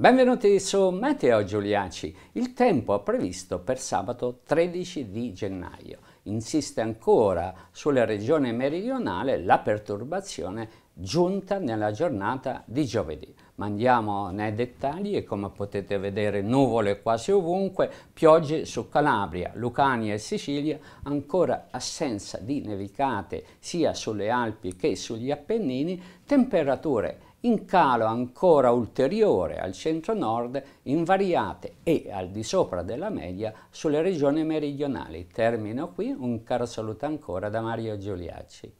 Benvenuti su Meteo Giuliaci. Il tempo è previsto per sabato 13 di gennaio. Insiste ancora sulla regione meridionale la perturbazione giunta nella giornata di giovedì. Ma andiamo nei dettagli e come potete vedere nuvole quasi ovunque, piogge su Calabria, Lucania e Sicilia, ancora assenza di nevicate sia sulle Alpi che sugli Appennini, temperature in calo ancora ulteriore al centro-nord, invariate e al di sopra della media sulle regioni meridionali. Termino qui, un caro saluto ancora da Mario Giuliacci.